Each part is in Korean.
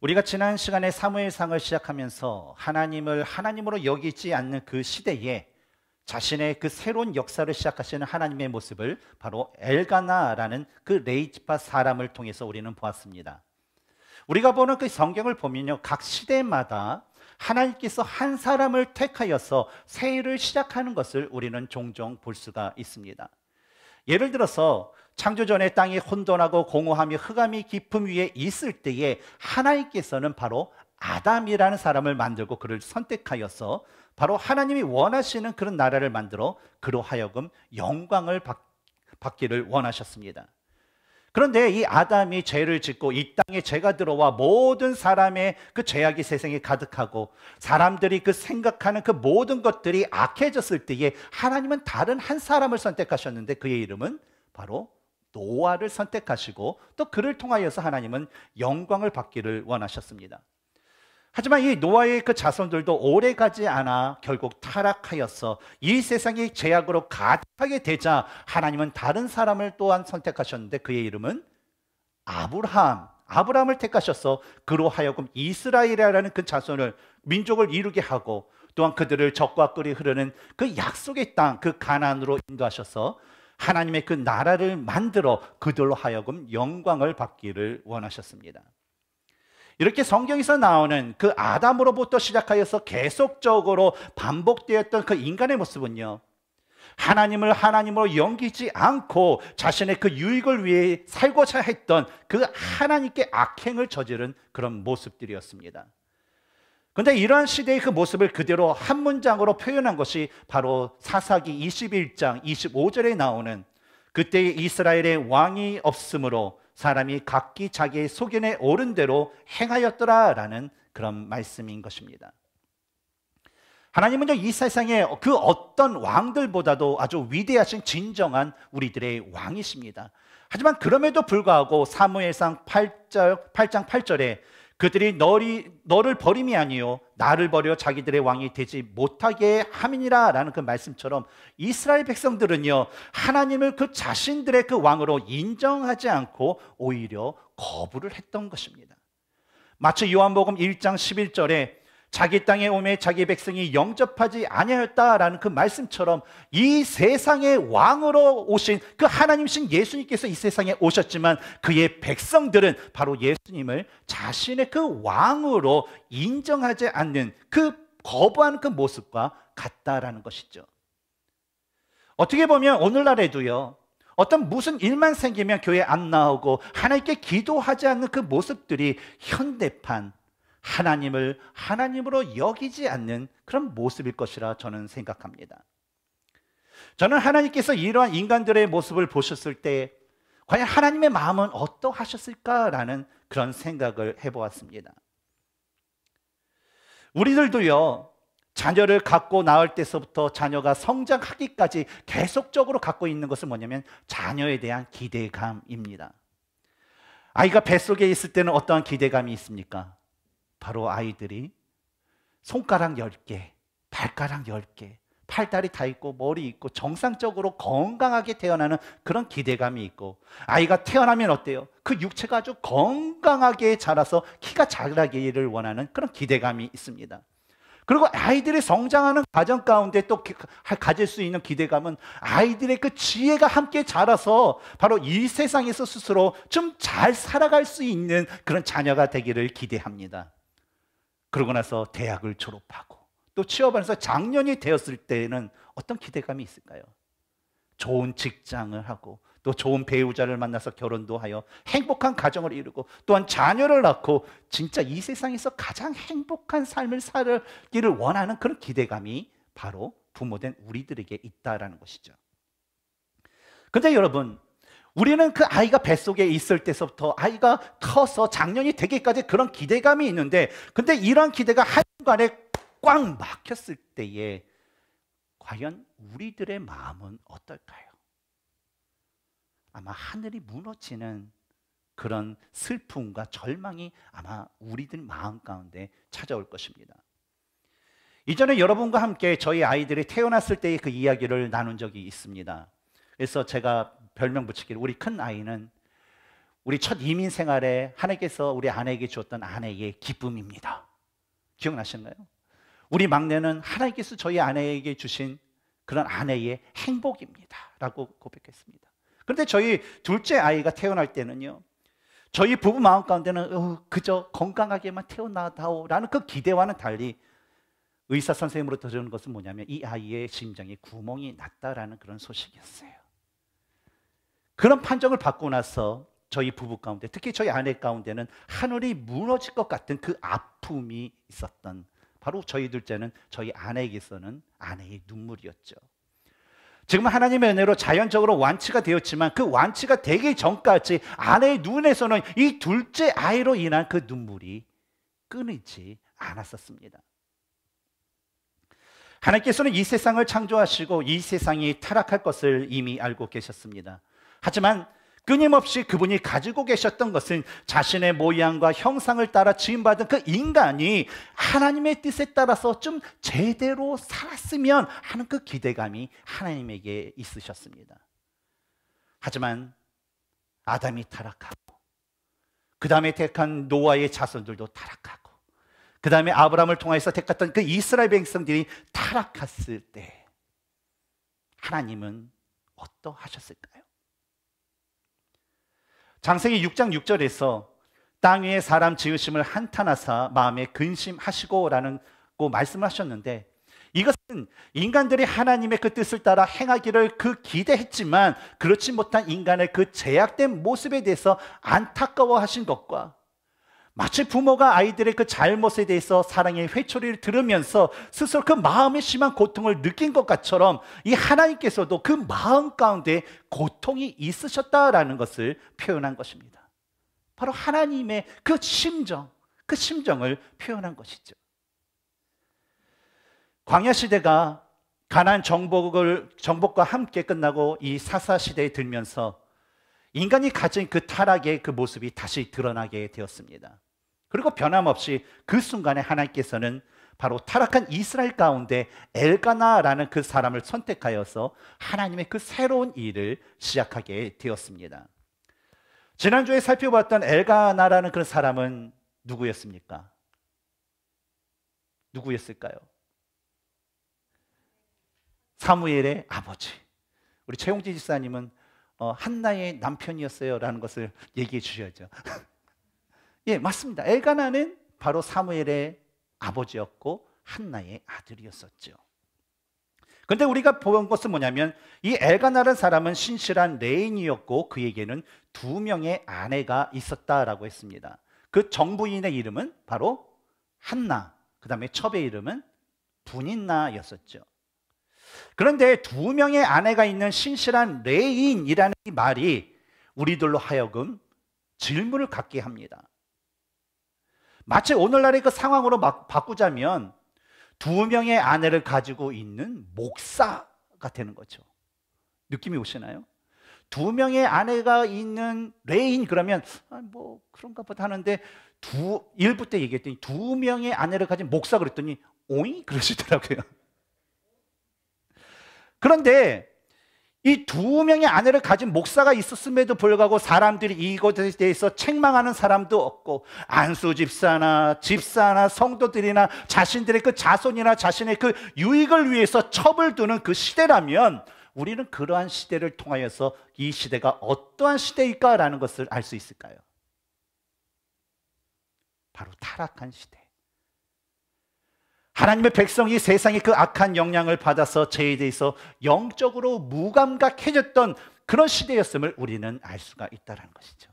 우리가 지난 시간에 사무엘상을 시작하면서 하나님을 하나님으로 여기지 않는 그 시대에 자신의 그 새로운 역사를 시작하시는 하나님의 모습을 바로 엘가나라는 그 레이지파 사람을 통해서 우리는 보았습니다. 우리가 보는 그 성경을 보면요. 각 시대마다 하나님께서 한 사람을 택하여서 새해를 시작하는 것을 우리는 종종 볼 수가 있습니다. 예를 들어서 창조 전의 땅이 혼돈하고 공허함이 흑암이 깊음 위에 있을 때에 하나님께서는 바로 아담이라는 사람을 만들고 그를 선택하여서 바로 하나님이 원하시는 그런 나라를 만들어 그로하여금 영광을 받, 받기를 원하셨습니다. 그런데 이 아담이 죄를 짓고 이 땅에 죄가 들어와 모든 사람의 그 죄악이 세상에 가득하고 사람들이 그 생각하는 그 모든 것들이 악해졌을 때에 하나님은 다른 한 사람을 선택하셨는데 그의 이름은 바로 노아를 선택하시고 또 그를 통하여서 하나님은 영광을 받기를 원하셨습니다. 하지만 이 노아의 그 자손들도 오래 가지 않아 결국 타락하였어 이 세상의 제약으로 가득하게 되자 하나님은 다른 사람을 또한 선택하셨는데 그의 이름은 아브라함. 아브라함을 택하셔서 그로 하여금 이스라엘이라는 그 자손을 민족을 이루게 하고 또한 그들을 적과 끓이 흐르는 그 약속의 땅, 그 가난으로 인도하셔서 하나님의 그 나라를 만들어 그들로 하여금 영광을 받기를 원하셨습니다. 이렇게 성경에서 나오는 그 아담으로부터 시작하여서 계속적으로 반복되었던 그 인간의 모습은요. 하나님을 하나님으로 연기지 않고 자신의 그 유익을 위해 살고자 했던 그 하나님께 악행을 저지른 그런 모습들이었습니다. 근데 이러한 시대의 그 모습을 그대로 한 문장으로 표현한 것이 바로 사사기 21장 25절에 나오는 그때 이스라엘의 왕이 없으므로 사람이 각기 자기의 소견에 오른 대로 행하였더라라는 그런 말씀인 것입니다. 하나님은이 세상에 그 어떤 왕들보다도 아주 위대하신 진정한 우리들의 왕이십니다. 하지만 그럼에도 불구하고 사무엘상 8장 8절에 그들이 너리, 너를 버림이 아니요 나를 버려 자기들의 왕이 되지 못하게 함이니라라는 그 말씀처럼 이스라엘 백성들은요 하나님을 그 자신들의 그 왕으로 인정하지 않고 오히려 거부를 했던 것입니다. 마치 요한복음 1장 11절에 자기 땅에 오매 자기 백성이 영접하지 아니하였다라는 그 말씀처럼 이 세상의 왕으로 오신 그 하나님신 예수님께서 이 세상에 오셨지만 그의 백성들은 바로 예수님을 자신의 그 왕으로 인정하지 않는 그 거부하는 그 모습과 같다라는 것이죠. 어떻게 보면 오늘날에도요. 어떤 무슨 일만 생기면 교회 안 나오고 하나님께 기도하지 않는 그 모습들이 현대판 하나님을 하나님으로 여기지 않는 그런 모습일 것이라 저는 생각합니다. 저는 하나님께서 이러한 인간들의 모습을 보셨을 때 과연 하나님의 마음은 어떠하셨을까라는 그런 생각을 해보았습니다. 우리들도요, 자녀를 갖고 낳을 때서부터 자녀가 성장하기까지 계속적으로 갖고 있는 것은 뭐냐면 자녀에 대한 기대감입니다. 아이가 뱃속에 있을 때는 어떠한 기대감이 있습니까? 바로 아이들이 손가락 10개, 발가락 10개, 팔다리 다 있고 머리 있고 정상적으로 건강하게 태어나는 그런 기대감이 있고 아이가 태어나면 어때요? 그 육체가 아주 건강하게 자라서 키가 자라기를 원하는 그런 기대감이 있습니다. 그리고 아이들이 성장하는 과정 가운데 또 그, 가질 수 있는 기대감은 아이들의 그 지혜가 함께 자라서 바로 이 세상에서 스스로 좀 잘 살아갈 수 있는 그런 자녀가 되기를 기대합니다. 그러고 나서 대학을 졸업하고 또 취업하면서 장년이 되었을 때는 어떤 기대감이 있을까요? 좋은 직장을 하고 또 좋은 배우자를 만나서 결혼도 하여 행복한 가정을 이루고 또한 자녀를 낳고 진짜 이 세상에서 가장 행복한 삶을 살기를 원하는 그런 기대감이 바로 부모된 우리들에게 있다라는 것이죠. 근데 여러분 우리는 그 아이가 뱃속에 있을 때서부터 아이가 커서 작년이 되기까지 그런 기대감이 있는데 근데 이런 기대가 한순간에 꽉 막혔을 때에 과연 우리들의 마음은 어떨까요? 아마 하늘이 무너지는 그런 슬픔과 절망이 아마 우리들 마음 가운데 찾아올 것입니다. 이전에 여러분과 함께 저희 아이들이 태어났을 때의 그 이야기를 나눈 적이 있습니다. 그래서 제가 별명 붙이기를 우리 큰 아이는 우리 첫 이민 생활에 하나님께서 우리 아내에게 주었던 아내의 기쁨입니다. 기억나시나요? 우리 막내는 하나님께서 저희 아내에게 주신 그런 아내의 행복입니다. 라고 고백했습니다. 그런데 저희 둘째 아이가 태어날 때는요, 저희 부부 마음 가운데는 어, 그저 건강하게만 태어나다오라는 그 기대와는 달리 의사 선생님으로 들은 것은 뭐냐면 이 아이의 심장에 구멍이 났다라는 그런 소식이었어요. 그런 판정을 받고 나서 저희 부부 가운데 특히 저희 아내 가운데는 하늘이 무너질 것 같은 그 아픔이 있었던 바로 저희 둘째는 저희 아내에게서는 아내의 눈물이었죠. 지금 하나님의 은혜로 자연적으로 완치가 되었지만 그 완치가 되기 전까지 아내의 눈에서는 이 둘째 아이로 인한 그 눈물이 끊이지 않았었습니다. 하나님께서는 이 세상을 창조하시고 이 세상이 타락할 것을 이미 알고 계셨습니다. 하지만 끊임없이 그분이 가지고 계셨던 것은 자신의 모양과 형상을 따라 지음받은 그 인간이 하나님의 뜻에 따라서 좀 제대로 살았으면 하는 그 기대감이 하나님에게 있으셨습니다. 하지만 아담이 타락하고 그 다음에 택한 노아의 자손들도 타락하고 그 다음에 아브라함을 통해서 택했던 그 이스라엘 백성들이 타락했을 때 하나님은 어떠하셨을까요? 장세기 6장 6절에서 땅 위에 사람 지으심을 한탄하사 마음에 근심하시고라는 고 말씀을 하셨는데 이것은 인간들이 하나님의 그 뜻을 따라 행하기를 그 기대했지만 그렇지 못한 인간의 그 제약된 모습에 대해서 안타까워하신 것과 마치 부모가 아이들의 그 잘못에 대해서 사랑의 회초리를 들으면서 스스로 그 마음의 심한 고통을 느낀 것 같처럼 이 하나님께서도 그 마음 가운데 고통이 있으셨다라는 것을 표현한 것입니다. 바로 하나님의 그 심정, 그 심정을 표현한 것이죠. 광야 시대가 가난 정복을 정복과 함께 끝나고 이 사사 시대에 들면서 인간이 가진 그 타락의 그 모습이 다시 드러나게 되었습니다. 그리고 변함없이 그 순간에 하나님께서는 바로 타락한 이스라엘 가운데 엘가나라는 그 사람을 선택하여서 하나님의 그 새로운 일을 시작하게 되었습니다. 지난주에 살펴봤던 엘가나라는 그 사람은 누구였습니까? 누구였을까요? 사무엘의 아버지. 우리 최용지 지사님은 어, 한나의 남편이었어요라는 것을 얘기해 주셔야죠. 예, 맞습니다. 엘가나는 바로 사무엘의 아버지였고 한나의 아들이었었죠. 런데 우리가 보는 것은 뭐냐면 이 엘가나라는 사람은 신실한 레인이었고 그에게는 두 명의 아내가 있었다라고 했습니다. 그 정부인의 이름은 바로 한나, 그 다음에 첩의 이름은 분인나였었죠. 그런데 두 명의 아내가 있는 신실한 레인이라는 이 말이 우리들로 하여금 질문을 갖게 합니다. 마치 오늘날의 그 상황으로 막 바꾸자면 두 명의 아내를 가지고 있는 목사가 되는 거죠. 느낌이 오시나요? 두 명의 아내가 있는 레인 그러면 아, 뭐 그런가 보다 하는데 두 일부 때 얘기했더니 두 명의 아내를 가진 목사 그랬더니 오잉 그러시더라고요. 그런데 이두 명의 아내를 가진 목사가 있었음에도 불구하고 사람들이 이것에 대해서 책망하는 사람도 없고 안수 집사나 집사나 성도들이나 자신들의 그 자손이나 자신의 그 유익을 위해서 첩을 두는 그 시대라면 우리는 그러한 시대를 통하여서 이 시대가 어떠한 시대일까라는 것을 알 수 있을까요? 바로 타락한 시대. 하나님의 백성이 세상의 그 악한 영향을 받아서 죄에 대해서 영적으로 무감각해졌던 그런 시대였음을 우리는 알 수가 있다는 것이죠.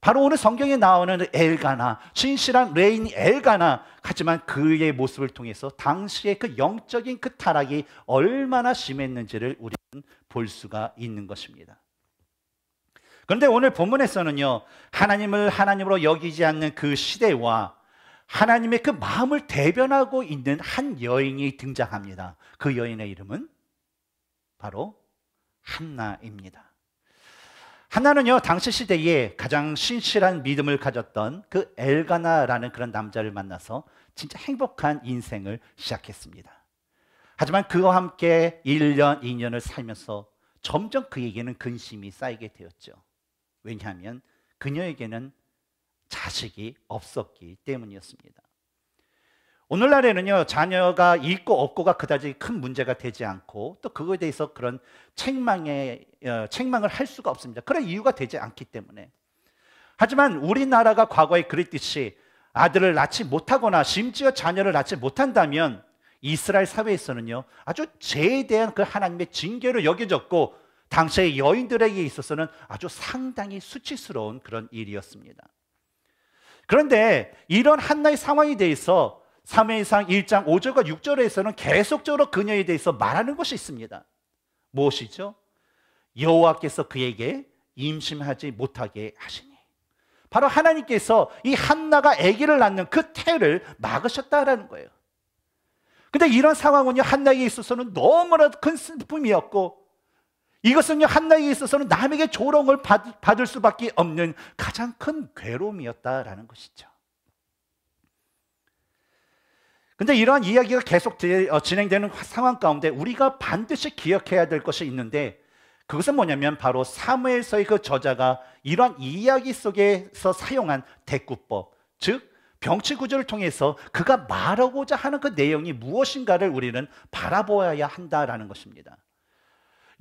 바로 오늘 성경에 나오는 엘가나, 진실한 레인 엘가나, 하지만 그의 모습을 통해서 당시의 그 영적인 그 타락이 얼마나 심했는지를 우리는 볼 수가 있는 것입니다. 그런데 오늘 본문에서는요, 하나님을 하나님으로 여기지 않는 그 시대와 하나님의 그 마음을 대변하고 있는 한 여인이 등장합니다. 그 여인의 이름은 바로 한나입니다. 한나는요, 당시 시대에 가장 신실한 믿음을 가졌던 그 엘가나라는 그런 남자를 만나서 진짜 행복한 인생을 시작했습니다. 하지만 그와 함께 1년, 2년을 살면서 점점 그에게는 근심이 쌓이게 되었죠. 왜냐하면 그녀에게는 자식이 없었기 때문이었습니다. 오늘날에는요, 자녀가 있고 없고가 그다지 큰 문제가 되지 않고 또 그거에 대해서 그런 책망에, 어, 책망을 할 수가 없습니다. 그런 이유가 되지 않기 때문에. 하지만 우리나라가 과거에 그랬듯이 아들을 낳지 못하거나 심지어 자녀를 낳지 못한다면 이스라엘 사회에서는요, 아주 죄에 대한 그 하나님의 징계로 여겨졌고 당시의 여인들에게 있어서는 아주 상당히 수치스러운 그런 일이었습니다. 그런데 이런 한나의 상황에 대해서 3회상 이 1장 5절과 6절에서는 계속적으로 그녀에 대해서 말하는 것이 있습니다. 무엇이죠? 여호와께서 그에게 임신하지 못하게 하시니. 바로 하나님께서 이 한나가 아기를 낳는 그 태를 막으셨다라는 거예요. 근데 이런 상황은요, 한나에게 있어서는 너무나 큰 슬픔이었고 이것은요, 한나에게 있어서는 남에게 조롱을 받, 받을 수밖에 없는 가장 큰 괴로움이었다라는 것이죠. 근데 이러한 이야기가 계속 어, 진행되는 상황 가운데 우리가 반드시 기억해야 될 것이 있는데 그것은 뭐냐면 바로 사무엘서의 그 저자가 이러한 이야기 속에서 사용한 대꾸법, 즉 병치 구조를 통해서 그가 말하고자 하는 그 내용이 무엇인가를 우리는 바라보아야 한다라는 것입니다.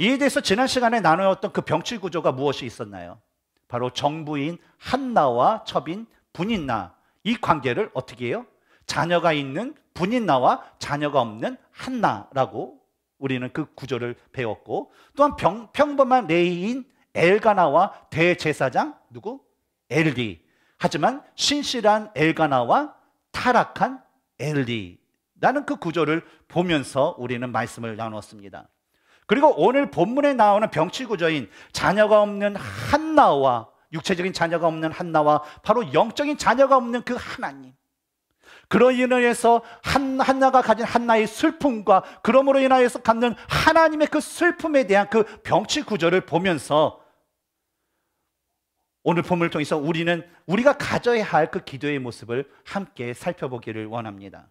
이에 대해서 지난 시간에 나누었던 그 병출 구조가 무엇이 있었나요? 바로 정부인 한나와 첩인 분인나 이 관계를 어떻게 해요? 자녀가 있는 분인나와 자녀가 없는 한나라고 우리는 그 구조를 배웠고 또한 병, 평범한 레이인 엘가나와 대제사장 누구? 엘리 하지만 신실한 엘가나와 타락한 엘리 라는 그 구조를 보면서 우리는 말씀을 나눴습니다 그리고 오늘 본문에 나오는 병치 구조인 자녀가 없는 한나와 육체적인 자녀가 없는 한나와 바로 영적인 자녀가 없는 그 하나님. 그로 인해서 한, 한나가 가진 한나의 슬픔과 그러므로 인하여서 갖는 하나님의 그 슬픔에 대한 그 병치 구조를 보면서 오늘 본문을 통해서 우리는 우리가 가져야 할 그 기도의 모습을 함께 살펴보기를 원합니다.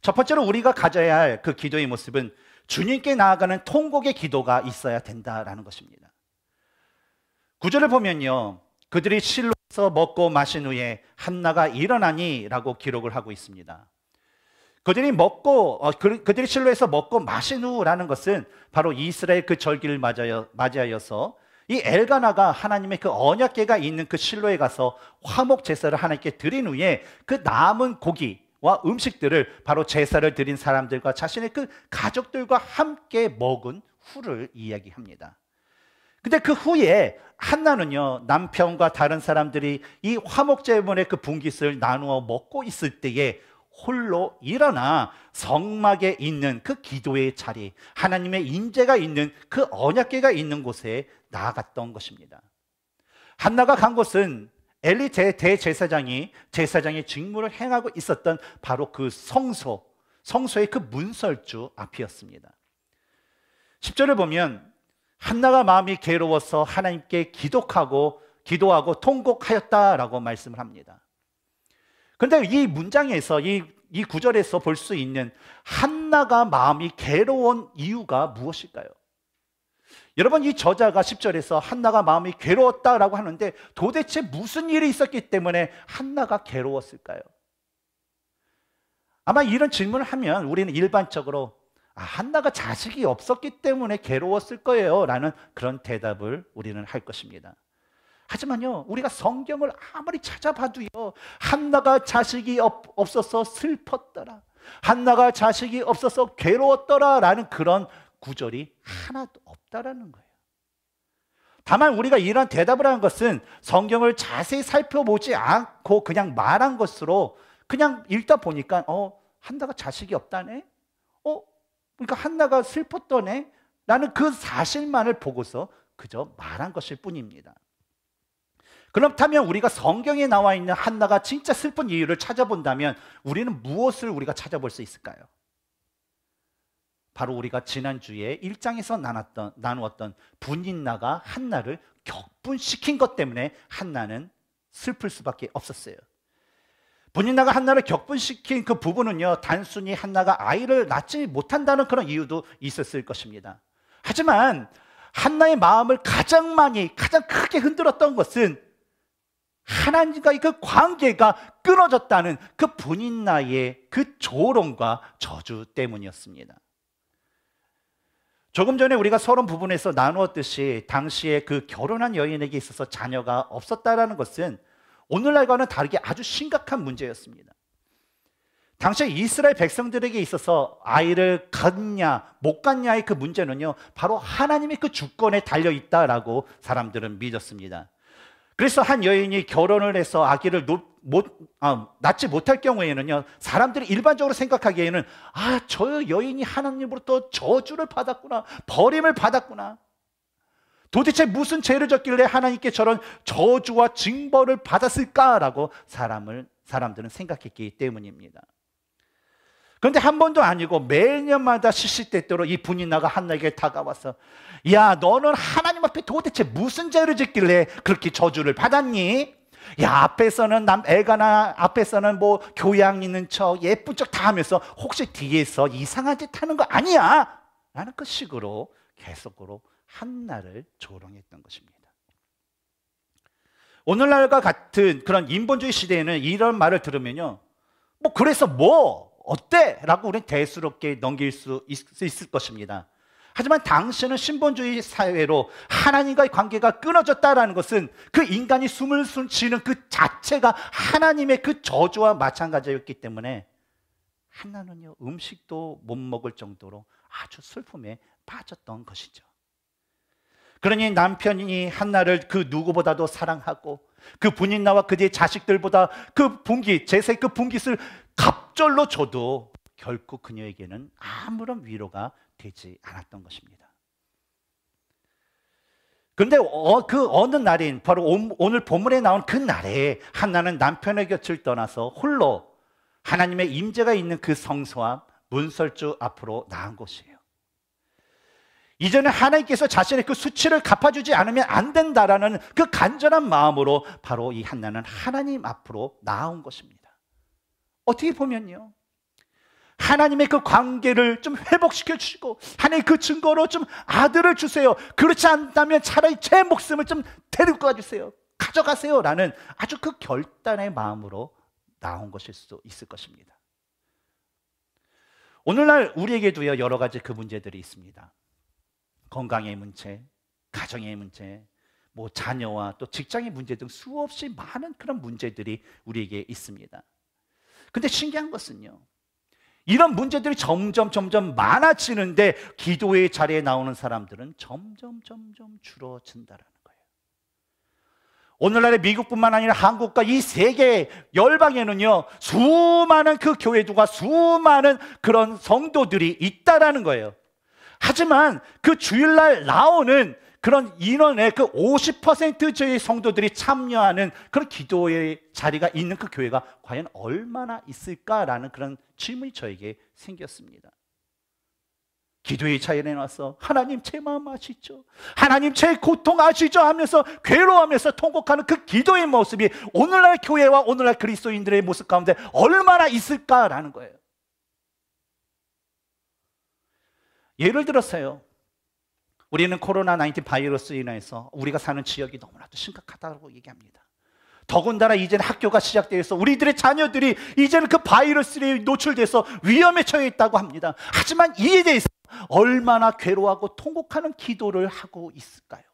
첫 번째로 우리가 가져야 할 그 기도의 모습은 주님께 나아가는 통곡의 기도가 있어야 된다라는 것입니다. 구절을 보면요. 그들이 실로서 먹고 마신 후에 한나가 일어나니라고 기록을 하고 있습니다. 그들이 먹고 어, 그, 그들이 실로에서 먹고 마신 후라는 것은 바로 이스라엘 그 절기를 맞아여, 맞이하여서 이 엘가나가 하나님의 그 언약계가 있는 그 실로에 가서 화목 제사를 하나님께 드린 후에 그 남은 고기 와 음식들을 바로 제사를 드린 사람들과 자신의 그 가족들과 함께 먹은 후를 이야기합니다. 근데 그 후에 한나는요 남편과 다른 사람들이 이 화목제물의 그 분깃을 나누어 먹고 있을 때에 홀로 일어나 성막에 있는 그 기도의 자리, 하나님의 임재가 있는 그 언약궤가 있는 곳에 나아갔던 것입니다. 한나가 간 곳은 엘리 대제사장이 제사장의 직무를 행하고 있었던 바로 그 성소, 성소의 그 문설주 앞이었습니다. 10절을 보면 한나가 마음이 괴로워서 하나님께 기독하고 기도하고 통곡하였다라고 말씀을 합니다. 그런데 이 문장에서 이, 이 구절에서 볼 수 있는 한나가 마음이 괴로운 이유가 무엇일까요? 여러분 이 저자가 10절에서 한나가 마음이 괴로웠다라고 하는데 도대체 무슨 일이 있었기 때문에 한나가 괴로웠을까요? 아마 이런 질문을 하면 우리는 일반적으로 아, 한나가 자식이 없었기 때문에 괴로웠을 거예요. 라는 그런 대답을 우리는 할 것입니다. 하지만요, 우리가 성경을 아무리 찾아봐도요, 한나가 자식이 없, 없어서 슬펐더라. 한나가 자식이 없어서 괴로웠더라. 라는 그런 구절이 하나도 없다라는 거예요. 다만 우리가 이런 대답을 한 것은 성경을 자세히 살펴보지 않고 그냥 말한 것으로 그냥 읽다 보니까 어 한나가 자식이 없다네. 어 그러니까 한나가 슬펐더네. 라는그 사실만을 보고서 그저 말한 것일 뿐입니다. 그렇다면 우리가 성경에 나와 있는 한나가 진짜 슬픈 이유를 찾아본다면 우리는 무엇을 우리가 찾아볼 수 있을까요? 바로 우리가 지난주에 1장에서 나눴던, 나누었던 분인나가 한나를 격분시킨 것 때문에 한나는 슬플 수밖에 없었어요. 분인나가 한나를 격분시킨 그 부분은요, 단순히 한나가 아이를 낳지 못한다는 그런 이유도 있었을 것입니다. 하지만 한나의 마음을 가장 많이, 가장 크게 흔들었던 것은 하나님과의 그 관계가 끊어졌다는 그 분인 나의 그 조롱과 저주 때문이었습니다. 조금 전에 우리가 서론 부분에서 나누었듯이 당시에 그 결혼한 여인에게 있어서 자녀가 없었다라는 것은 오늘날과는 다르게 아주 심각한 문제였습니다. 당시에 이스라엘 백성들에게 있어서 아이를 갖냐 못 갖냐의 그 문제는요 바로 하나님의 그 주권에 달려 있다라고 사람들은 믿었습니다. 그래서 한 여인이 결혼을 해서 아기를 못, 아, 낳지 못할 경우에는요, 사람들이 일반적으로 생각하기에는, 아, 저 여인이 하나님으로부터 저주를 받았구나, 버림을 받았구나. 도대체 무슨 죄를 졌길래 하나님께 저런 저주와 징벌을 받았을까라고 사람을, 사람들은 생각했기 때문입니다. 그런데 한 번도 아니고 매년마다 시시때때로 이분인 나가 한나에게 다가와서, 야, 너는 하나 앞에 도대체 무슨 죄를 짓길래 그렇게 저주를 받았니? 야, 앞에서는 남, 애가 나, 앞에서는 뭐 교양 있는 척, 예쁜 척 다 하면서 혹시 뒤에서 이상한 짓 하는 거 아니야? 라는 그 식으로 계속으로 한나를 조롱했던 것입니다. 오늘날과 같은 그런 인본주의 시대에는 이런 말을 들으면요. 뭐, 그래서 뭐, 어때? 라고 우리는 대수롭게 넘길 수 있, 있을 것입니다. 하지만 당시에는 신본주의 사회로 하나님과의 관계가 끊어졌다라는 것은 그 인간이 숨을 숨 쉬는 그 자체가 하나님의 그 저주와 마찬가지였기 때문에 한나는요 음식도 못 먹을 정도로 아주 슬픔에 빠졌던 것이죠. 그러니 남편이 한나를 그 누구보다도 사랑하고 그 분인나와 그의 자식들보다 그 분기 제세 그 분깃을 갑절로 줘도 결코 그녀에게는 아무런 위로가 되지 않았던 것입니다. 그런데 어, 그 어느 날인 바로 오늘 본문에 나온 그 날에 한나는 남편의 곁을 떠나서 홀로 하나님의 임재가 있는 그 성소함 문설주 앞으로 나온 것이에요. 이전에 하나님께서 자신의 그 수치를 갚아주지 않으면 안 된다라는 그 간절한 마음으로 바로 이 한나는 하나님 앞으로 나온 것입니다. 어떻게 보면요. 하나님의 그 관계를 좀 회복시켜 주시고 하나님 그 증거로 좀 아들을 주세요. 그렇지 않다면 차라리 제 목숨을 좀 데리고 가주세요. 가져가세요. 라는 아주 그 결단의 마음으로 나온 것일 수도 있을 것입니다. 오늘날 우리에게도요 여러 가지 그 문제들이 있습니다. 건강의 문제, 가정의 문제, 뭐 자녀와 또 직장의 문제 등 수없이 많은 그런 문제들이 우리에게 있습니다. 근데 신기한 것은요. 이런 문제들이 점점 점점 많아지는데 기도의 자리에 나오는 사람들은 점점 점점 줄어든다라는 거예요. 오늘날의 미국뿐만 아니라 한국과 이 세계 열방에는요 수많은 그 교회들과 수많은 그런 성도들이 있다라는 거예요. 하지만 그 주일날 나오는 그런 인원의 그 50%의 성도들이 참여하는 그런 기도의 자리가 있는 그 교회가 과연 얼마나 있을까라는 그런 질문이 저에게 생겼습니다. 기도의 차이에 나서 하나님 제 마음 아시죠? 하나님 제 고통 아시죠? 하면서 괴로워하면서 통곡하는 그 기도의 모습이 오늘날 교회와 오늘날 그리스도인들의 모습 가운데 얼마나 있을까라는 거예요. 예를 들어서요. 우리는 코로나 19 바이러스에 인해서 우리가 사는 지역이 너무나도 심각하다고 얘기합니다. 더군다나 이제는 학교가 시작되어서 우리들의 자녀들이 이제는 그 바이러스에 노출돼서 위험에 처해 있다고 합니다. 하지만 이에 대해서 얼마나 괴로워하고 통곡하는 기도를 하고 있을까요?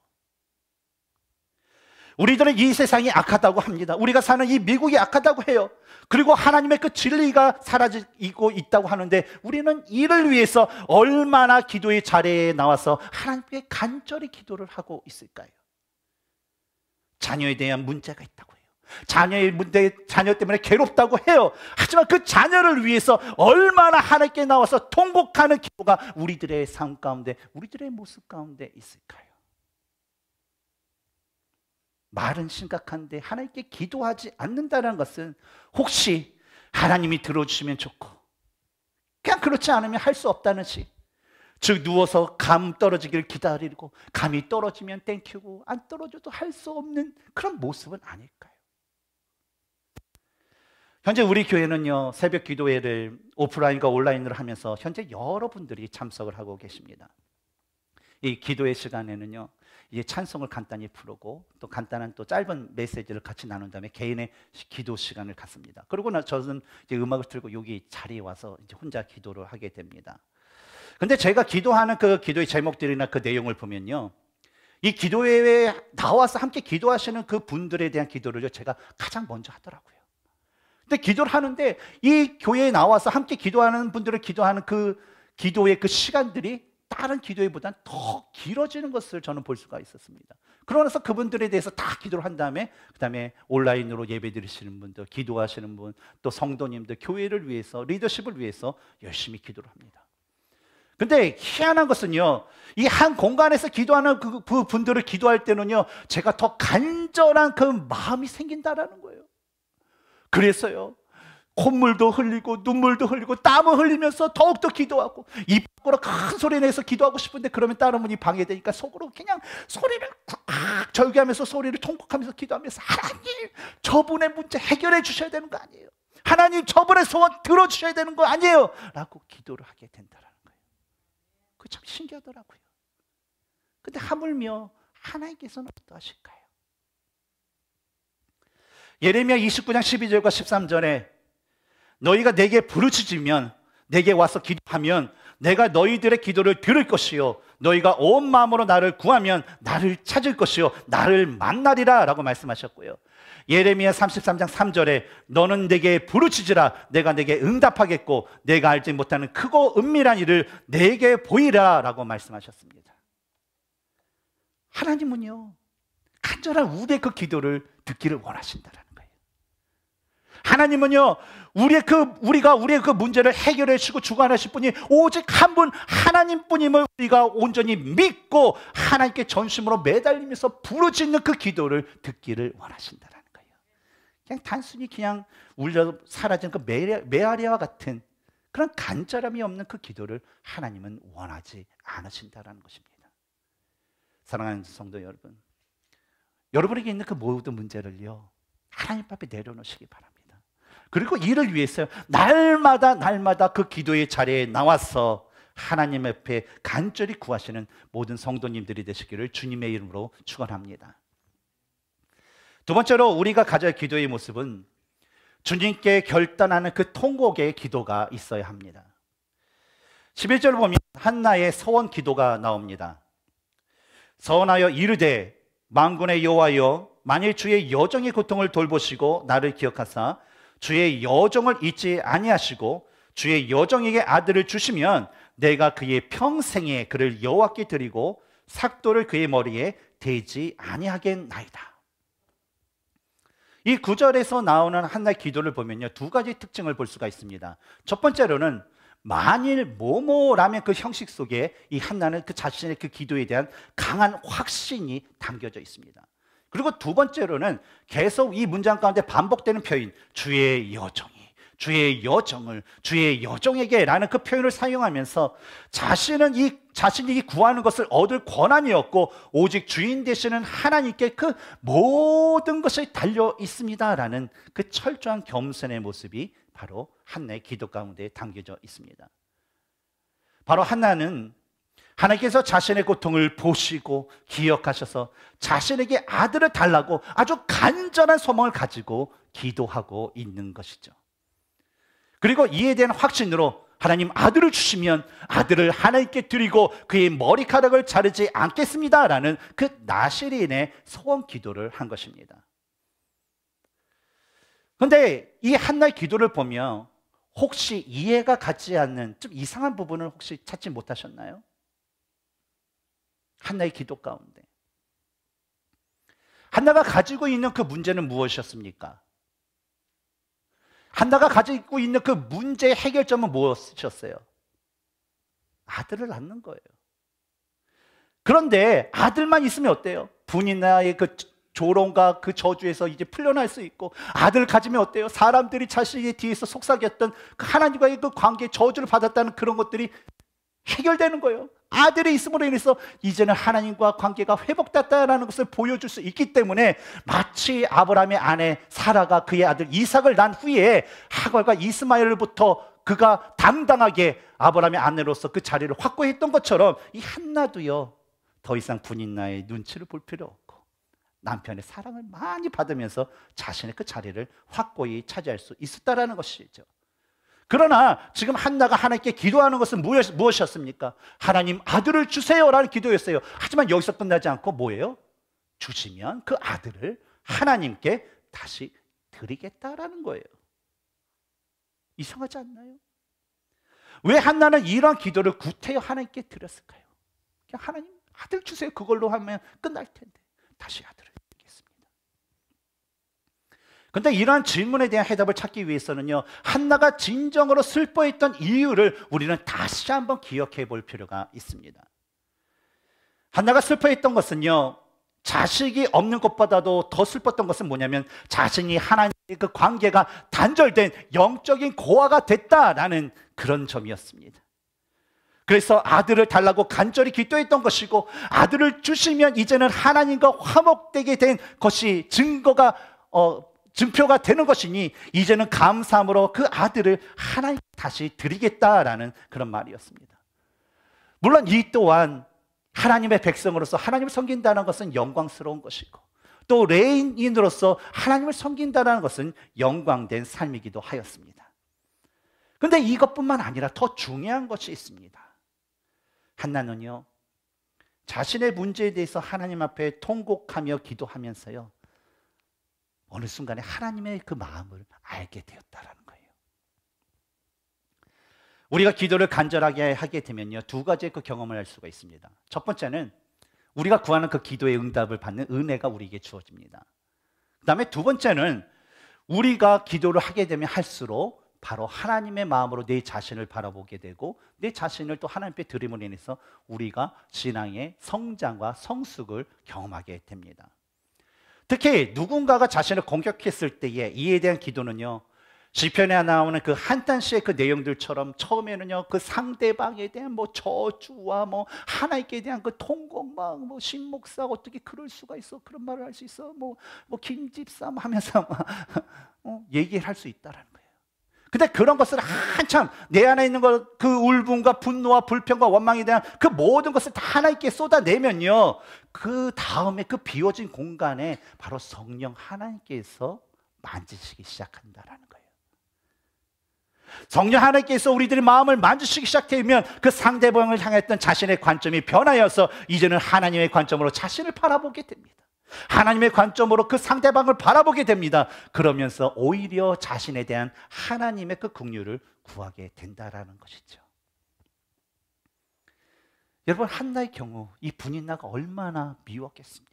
우리들은 이 세상이 악하다고 합니다. 우리가 사는 이 미국이 악하다고 해요. 그리고 하나님의 그 진리가 사라지고 있다고 하는데 우리는 이를 위해서 얼마나 기도의 자리에 나와서 하나님께 간절히 기도를 하고 있을까요? 자녀에 대한 문제가 있다고 해요. 자녀의 문제, 자녀 때문에 괴롭다고 해요. 하지만 그 자녀를 위해서 얼마나 하나님께 나와서 통곡하는 기도가 우리들의 삶 가운데, 우리들의 모습 가운데 있을까요? 말은 심각한데 하나님께 기도하지 않는다는 것은 혹시 하나님이 들어주시면 좋고 그냥 그렇지 않으면 할 수 없다는 식. 즉 누워서 감 떨어지기를 기다리고 감이 떨어지면 땡큐고 안 떨어져도 할 수 없는 그런 모습은 아닐까요? 현재 우리 교회는요 새벽 기도회를 오프라인과 온라인으로 하면서 현재 여러분들이 참석을 하고 계십니다. 이 기도회 시간에는요 이제 찬송을 간단히 부르고 또 간단한 또 짧은 메시지를 같이 나눈 다음에 개인의 기도 시간을 갖습니다. 그리고나 저는 이제 음악을 틀고 여기 자리에 와서 이제 혼자 기도를 하게 됩니다. 근데 제가 기도하는 그 기도의 제목들이나 그 내용을 보면요. 이 기도회에 나와서 함께 기도하시는 그 분들에 대한 기도를 제가 가장 먼저 하더라고요. 근데 기도를 하는데 이 교회에 나와서 함께 기도하는 분들을 기도하는 그 기도의 그 시간들이 다른 기도회보단 더 길어지는 것을 저는 볼 수가 있었습니다. 그러면서 그분들에 대해서 다 기도를 한 다음에 그다음에 온라인으로 예배드리시는 분들, 기도하시는 분, 또 성도님들 교회를 위해서 리더십을 위해서 열심히 기도를 합니다. 근데 희한한 것은요, 이 한 공간에서 기도하는 그, 그 분들을 기도할 때는요, 제가 더 간절한 그 마음이 생긴다라는 거예요. 그래서요, 콧물도 흘리고 눈물도 흘리고 땀을 흘리면서 더욱더 기도하고 입 밖으로 큰 소리 내서 기도하고 싶은데 그러면 다른 분이 방해되니까 속으로 그냥 소리를 콱 절규하면서 소리를 통곡하면서 기도하면서 하나님 저분의 문제 해결해 주셔야 되는 거 아니에요 하나님 저분의 소원 들어주셔야 되는 거 아니에요 라고 기도를 하게 된다는 거예요 그 참 신기하더라고요 근데 하물며 하나님께서는 어떠하실까요? 예레미야 29장 12절과 13절에 너희가 내게 부르짖으면 내게 와서 기도하면 내가 너희들의 기도를 들을 것이요 너희가 온 마음으로 나를 구하면 나를 찾을 것이요 나를 만나리라라고 말씀하셨고요. 예레미야 33장 3절에 너는 내게 부르짖으라 내가 내게 응답하겠고 내가 알지 못하는 크고 은밀한 일을 내게 보이라라고 말씀하셨습니다. 하나님은요. 간절한 우리의 그 기도를 듣기를 원하신다라. 하나님은요, 우리의 그, 우리가 우리의 그 문제를 해결해 주시고 주관하실 분이 오직 한 분 하나님 뿐임을 우리가 온전히 믿고 하나님께 전심으로 매달리면서 부르짖는 그 기도를 듣기를 원하신다라는 거예요. 그냥 단순히 그냥 울려 사라진 그 메아리와 같은 그런 간절함이 없는 그 기도를 하나님은 원하지 않으신다라는 것입니다. 사랑하는 성도 여러분, 여러분에게 있는 그 모든 문제를요 하나님 앞에 내려놓으시기 바랍니다. 그리고 이를 위해서 날마다 날마다 그 기도의 자리에 나와서 하나님 앞에 간절히 구하시는 모든 성도님들이 되시기를 주님의 이름으로 축원합니다. 두 번째로 우리가 가져야 기도의 모습은 주님께 결단하는 그 통곡의 기도가 있어야 합니다. 11절 보면 한나의 서원 기도가 나옵니다. 서원하여 이르되 만군의 여호와여 만일 주의 여정의 고통을 돌보시고 나를 기억하사 주의 여정을 잊지 아니하시고 주의 여정에게 아들을 주시면 내가 그의 평생에 그를 여호와께 드리고 삭도를 그의 머리에 대지 아니하겠나이다. 이 구절에서 나오는 한나의 기도를 보면요 두 가지 특징을 볼 수가 있습니다. 첫 번째로는 만일 뭐뭐라면 그 형식 속에 이 한나는 그 자신의 그 기도에 대한 강한 확신이 담겨져 있습니다. 그리고 두 번째로는 계속 이 문장 가운데 반복되는 표현 주의 여정이 주의 여정을 주의 여정에게라는 그 표현을 사용하면서 자신은 이 자신이 구하는 것을 얻을 권한이 없고 오직 주인 되시는 하나님께 그 모든 것이 달려 있습니다라는 그 철저한 겸손의 모습이 바로 한나의 기도 가운데 담겨져 있습니다. 바로 한나는 하나님께서 자신의 고통을 보시고 기억하셔서 자신에게 아들을 달라고 아주 간절한 소망을 가지고 기도하고 있는 것이죠. 그리고 이에 대한 확신으로 하나님 아들을 주시면 아들을 하나님께 드리고 그의 머리카락을 자르지 않겠습니다라는 그 나시린의 소원 기도를 한 것입니다. 그런데 이 한날 기도를 보며 혹시 이해가 가지 않는 좀 이상한 부분을 혹시 찾지 못하셨나요? 한나의 기도 가운데. 한나가 가지고 있는 그 문제는 무엇이었습니까? 한나가 가지고 있는 그 문제의 해결점은 무엇이었어요? 아들을 낳는 거예요. 그런데 아들만 있으면 어때요? 분이나의 그 조롱과 그 저주에서 이제 풀려날 수 있고 아들 가지면 어때요? 사람들이 자신의 뒤에서 속삭였던 그 하나님과의 그 관계 저주를 받았다는 그런 것들이 해결되는 거예요. 아들이 있음으로 인해서 이제는 하나님과 관계가 회복됐다라는 것을 보여줄 수 있기 때문에 마치 아브라함의 아내 사라가 그의 아들 이삭을 낳은 후에 하갈과 이스마엘부터 그가 당당하게 아브라함의 아내로서 그 자리를 확고했던 것처럼 이 한나도요 더 이상 군인 나의 눈치를 볼 필요 없고 남편의 사랑을 많이 받으면서 자신의 그 자리를 확고히 차지할 수 있었다라는 것이죠. 그러나 지금 한나가 하나님께 기도하는 것은 무엇이었습니까? 하나님 아들을 주세요라는 기도였어요. 하지만 여기서 끝나지 않고 뭐예요? 주시면 그 아들을 하나님께 다시 드리겠다라는 거예요. 이상하지 않나요? 왜 한나는 이러 기도를 구태여 하나님께 드렸을까요? 그냥 하나님 아들 주세요. 그걸로 하면 끝날 텐데. 다시 아들을 근데 이러한 질문에 대한 해답을 찾기 위해서는요, 한나가 진정으로 슬퍼했던 이유를 우리는 다시 한번 기억해 볼 필요가 있습니다. 한나가 슬퍼했던 것은요, 자식이 없는 것보다도 더 슬펐던 것은 뭐냐면 자신이 하나님의 그 관계가 단절된 영적인 고아가 됐다라는 그런 점이었습니다. 그래서 아들을 달라고 간절히 기도했던 것이고 아들을 주시면 이제는 하나님과 화목되게 된 것이 증거가 어, 증표가 되는 것이니 이제는 감사함으로 그 아들을 하나님 다시 드리겠다라는 그런 말이었습니다. 물론 이 또한 하나님의 백성으로서 하나님을 섬긴다는 것은 영광스러운 것이고 또 레인인으로서 하나님을 섬긴다는 것은 영광된 삶이기도 하였습니다. 근데 이것뿐만 아니라 더 중요한 것이 있습니다. 한나는요, 자신의 문제에 대해서 하나님 앞에 통곡하며 기도하면서요, 어느 순간에 하나님의 그 마음을 알게 되었다라는 거예요. 우리가 기도를 간절하게 하게 되면요. 두 가지의 그 경험을 할 수가 있습니다. 첫 번째는 우리가 구하는 그 기도의 응답을 받는 은혜가 우리에게 주어집니다. 그 다음에 두 번째는 우리가 기도를 하게 되면 할수록 바로 하나님의 마음으로 내 자신을 바라보게 되고 내 자신을 또 하나님께 드림으로 인해서 우리가 신앙의 성장과 성숙을 경험하게 됩니다. 특히 누군가가 자신을 공격했을 때에 이에 대한 기도는요. 시편에 나오는 그 한탄시의 그 내용들처럼 처음에는요 그 상대방에 대한 뭐 저주와 뭐 하나님께 대한 그 통곡 막뭐 신목사 어떻게 그럴 수가 있어 그런 말을 할 수 있어 뭐 뭐 김집사 하면서 막 어, 얘기를 할 수 있다라는 근데 그런 것을 한참 내 안에 있는 걸그 울분과 분노와 불평과 원망에 대한 그 모든 것을 다하나 있게 쏟아내면요. 그 다음에 그 비워진 공간에 바로 성령 하나님께서 만지시기 시작한다라는 거예요. 성령 하나님께서 우리들의 마음을 만지시기 시작되면 그 상대방을 향했던 자신의 관점이 변하여서 이제는 하나님의 관점으로 자신을 바라보게 됩니다. 하나님의 관점으로 그 상대방을 바라보게 됩니다. 그러면서 오히려 자신에 대한 하나님의 그 긍휼을 구하게 된다라는 것이죠. 여러분 한나의 경우 이 분인나가 얼마나 미웠겠습니까?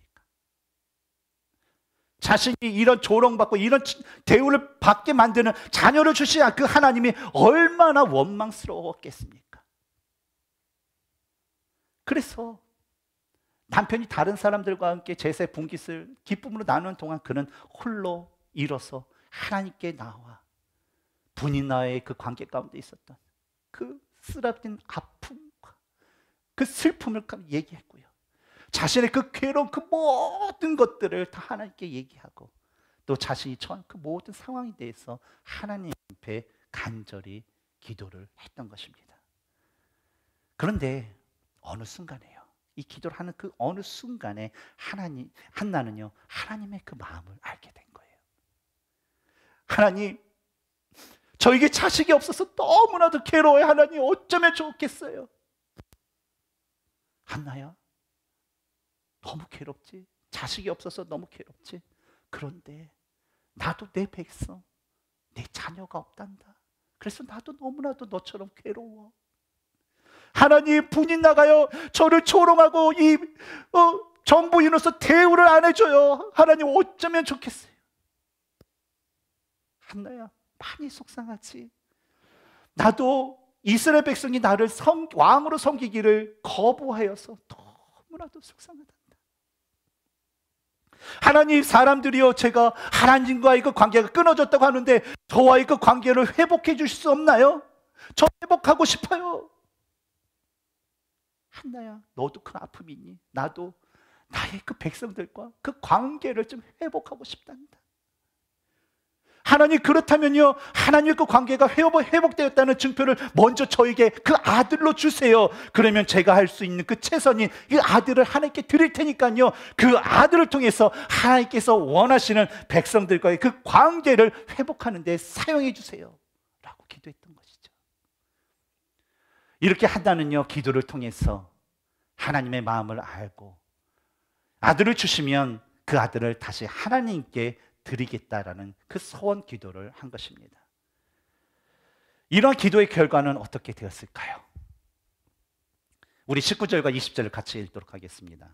자신이 이런 조롱받고 이런 대우를 받게 만드는 자녀를 주신 그 하나님이 얼마나 원망스러웠겠습니까? 그래서 남편이 다른 사람들과 함께 제세 분깃을 기쁨으로 나누는 동안 그는 홀로 일어서 하나님께 나와 분이 나의 그 관계 가운데 있었던 그 쓰라린 아픔과 그 슬픔을 얘기했고요. 자신의 그 괴로운 그 모든 것들을 다 하나님께 얘기하고 또 자신이 처한 그 모든 상황에 대해서 하나님 앞에 간절히 기도를 했던 것입니다. 그런데 어느 순간에요. 이 기도를 하는 그 어느 순간에 하나님 한나는요 하나님의 그 마음을 알게 된 거예요. 하나님 저에게 자식이 없어서 너무나도 괴로워요. 하나님 어쩌면 좋겠어요. 한나야 너무 괴롭지. 자식이 없어서 너무 괴롭지. 그런데 나도 내 백성, 내 자녀가 없단다. 그래서 나도 너무나도 너처럼 괴로워. 하나님 분이 나가요. 저를 초롱하고 이 어, 정부인으로서 대우를 안 해줘요. 하나님 어쩌면 좋겠어요. 한나야 많이 속상하지. 나도 이스라엘 백성이 나를 성, 왕으로 섬기기를 거부하여서 너무나도 속상하다. 하나님 사람들이요 제가 하나님과의 그 관계가 끊어졌다고 하는데 저와의 그 관계를 회복해 주실 수 없나요? 저 회복하고 싶어요. 한나야, 너도 큰 아픔이 있니? 나도 나의 그 백성들과 그 관계를 좀 회복하고 싶단다. 하나님 그렇다면요 하나님 그 관계가 회복, 회복되었다는 증표를 먼저 저에게 그 아들로 주세요 그러면 제가 할 수 있는 그 최선이 그 아들을 하나님께 드릴 테니까요 그 아들을 통해서 하나님께서 원하시는 백성들과의 그 관계를 회복하는 데 사용해 주세요 라고 기도했던 것이죠 이렇게 하다는요 기도를 통해서 하나님의 마음을 알고 아들을 주시면 그 아들을 다시 하나님께 드리겠다라는 그 소원 기도를 한 것입니다. 이런 기도의 결과는 어떻게 되었을까요? 우리 19절과 20절을 같이 읽도록 하겠습니다.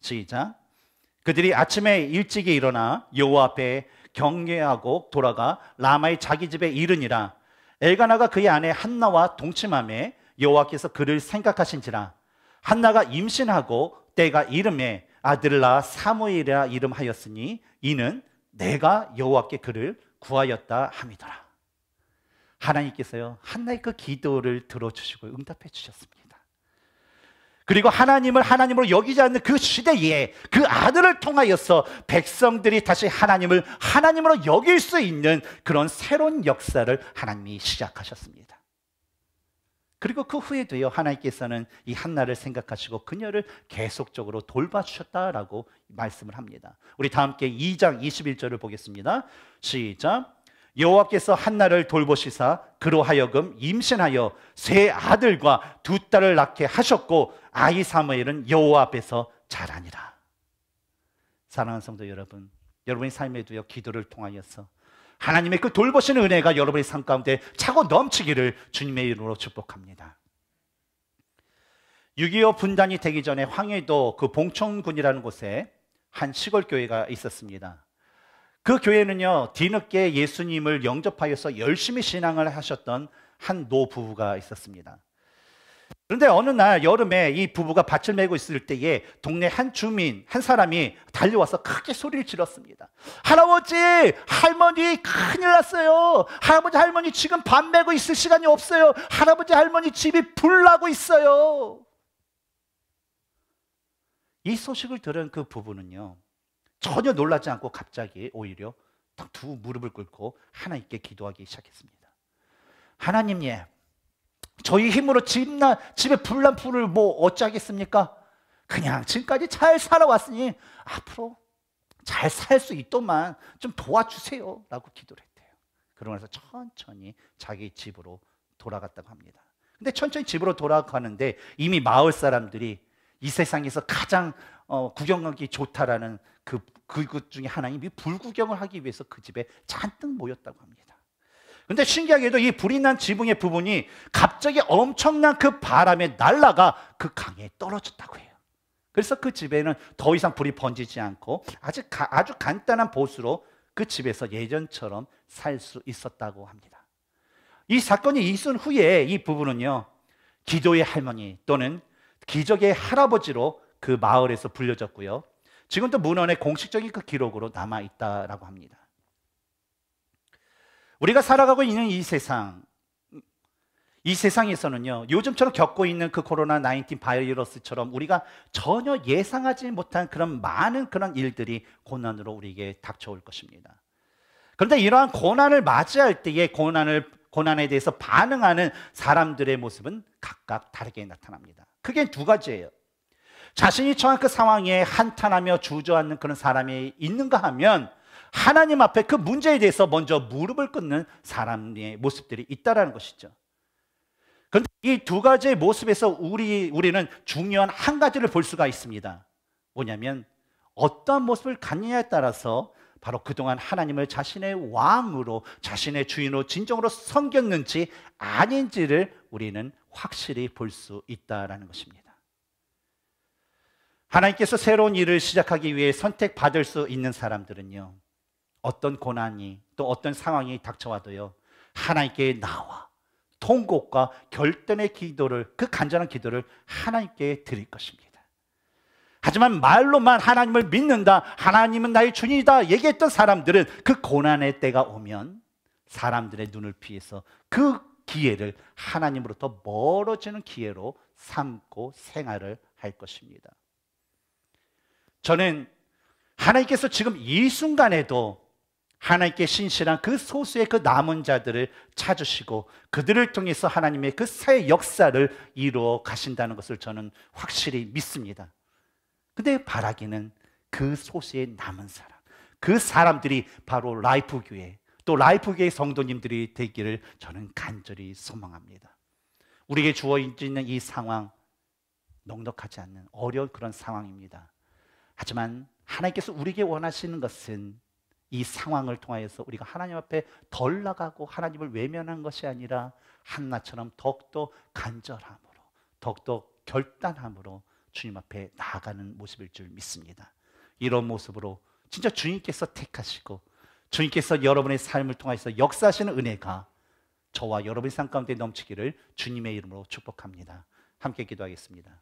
시작. 그들이 아침에 일찍이 일어나 여호와 앞에 경외하고 돌아가 라마의 자기 집에 이르니라. 엘가나가 그의 아내 한나와 동침함에 여호와께서 그를 생각하신지라 한나가 임신하고 때가 이름에 아들을 낳아 사무엘이라 이름하였으니 이는 내가 여호와께 그를 구하였다 함이더라. 하나님께서요 한나의 그 기도를 들어주시고 응답해 주셨습니다. 그리고 하나님을 하나님으로 여기지 않는 그 시대에 그 아들을 통하여서 백성들이 다시 하나님을 하나님으로 여길 수 있는 그런 새로운 역사를 하나님이 시작하셨습니다. 그리고 그 후에 되어 하나님께서는 이 한나를 생각하시고 그녀를 계속적으로 돌봐주셨다라고 말씀을 합니다. 우리 다 함께 2장 21절을 보겠습니다. 시작. 여호와께서 한나를 돌보시사 그로 하여금 임신하여 세 아들과 두 딸을 낳게 하셨고 아이 사무엘은 여호와 앞에서 자라니라. 사랑하는 성도 여러분, 여러분의 삶에도요 기도를 통하여서 하나님의 그 돌보시는 은혜가 여러분의 삶 가운데 차고 넘치기를 주님의 이름으로 축복합니다. 6.25 분단이 되기 전에 황해도 그 봉천군이라는 곳에 한 시골 교회가 있었습니다. 그 교회는요, 뒤늦게 예수님을 영접하여서 열심히 신앙을 하셨던 한 노부부가 있었습니다. 그런데 어느 날 여름에 이 부부가 밭을 메고 있을 때에 동네 한 주민 한 사람이 달려와서 크게 소리를 질렀습니다. 할아버지, 할머니 큰일 났어요. 할아버지, 할머니 지금 밭 메고 있을 시간이 없어요. 할아버지, 할머니 집이 불나고 있어요. 이 소식을 들은 그 부부는요. 전혀 놀라지 않고 갑자기 오히려 딱두 무릎을 꿇고 하나님께 기도하기 시작했습니다. 하나님 예, 저희 힘으로 집나, 집에 불난풀을 뭐 어쩌겠습니까? 그냥 지금까지 잘 살아왔으니 앞으로 잘 살 수 있도만 좀 도와주세요. 라고 기도를 했대요. 그러면서 천천히 자기 집으로 돌아갔다고 합니다. 근데 천천히 집으로 돌아가는데 이미 마을 사람들이 이 세상에서 가장 어, 구경하기 좋다라는 그, 그것 중에 하나님이 불구경을 하기 위해서 그 집에 잔뜩 모였다고 합니다. 근데 신기하게도 이 불이 난 지붕의 부분이 갑자기 엄청난 그 바람에 날라가 그 강에 떨어졌다고 해요. 그래서 그 집에는 더 이상 불이 번지지 않고 아주 가, 아주 간단한 보수로 그 집에서 예전처럼 살 수 있었다고 합니다. 이 사건이 있은 후에 이부분은요 기도의 할머니 또는 기적의 할아버지로 그 마을에서 불려졌고요. 지금도 문헌의 공식적인 그 기록으로 남아 있다라고 합니다. 우리가 살아가고 있는 이 세상, 이 세상에서는요, 요즘처럼 겪고 있는 그 코로나 19 바이러스처럼 우리가 전혀 예상하지 못한 그런 많은 그런 일들이 고난으로 우리에게 닥쳐올 것입니다. 그런데 이러한 고난을 맞이할 때의 고난을, 고난에 대해서 반응하는 사람들의 모습은 각각 다르게 나타납니다. 크게 두 가지예요. 자신이 처한 그 상황에 한탄하며 주저앉는 그런 사람이 있는가 하면 하나님 앞에 그 문제에 대해서 먼저 무릎을 꿇는 사람의 모습들이 있다라는 것이죠. 그런데 이 두 가지의 모습에서 우리 우리는 중요한 한 가지를 볼 수가 있습니다. 뭐냐면 어떠 모습을 갖느냐에 따라서 바로 그동안 하나님을 자신의 왕으로 자신의 주인으로 진정으로 섬겼는지 아닌지를 우리는 확실히 볼 수 있다라는 것입니다. 하나님께서 새로운 일을 시작하기 위해 선택받을 수 있는 사람들은요. 어떤 고난이 또 어떤 상황이 닥쳐와도요 하나님께 나와 통곡과 결단의 기도를 그 간절한 기도를 하나님께 드릴 것입니다. 하지만 말로만 하나님을 믿는다, 하나님은 나의 주님이다 얘기했던 사람들은 그 고난의 때가 오면 사람들의 눈을 피해서 그 기회를 하나님으로부터 멀어지는 기회로 삼고 생활을 할 것입니다. 저는 하나님께서 지금 이 순간에도 하나님께 신실한 그 소수의 그 남은 자들을 찾으시고 그들을 통해서 하나님의 그 새 역사를 이루어 가신다는 것을 저는 확실히 믿습니다. 근데 바라기는 그 소수의 남은 사람, 그 사람들이 바로 라이프 교회, 또 라이프 교회 성도님들이 되기를 저는 간절히 소망합니다. 우리에게 주어있는 이 상황 넉넉하지 않는 어려운 그런 상황입니다. 하지만 하나님께서 우리에게 원하시는 것은 이 상황을 통하여서 우리가 하나님 앞에 덜 나가고 하나님을 외면한 것이 아니라 한나처럼 더욱더 간절함으로 더욱더 결단함으로 주님 앞에 나아가는 모습일 줄 믿습니다. 이런 모습으로 진짜 주님께서 택하시고 주님께서 여러분의 삶을 통해서 역사하시는 은혜가 저와 여러분의 삶 가운데 넘치기를 주님의 이름으로 축복합니다. 함께 기도하겠습니다.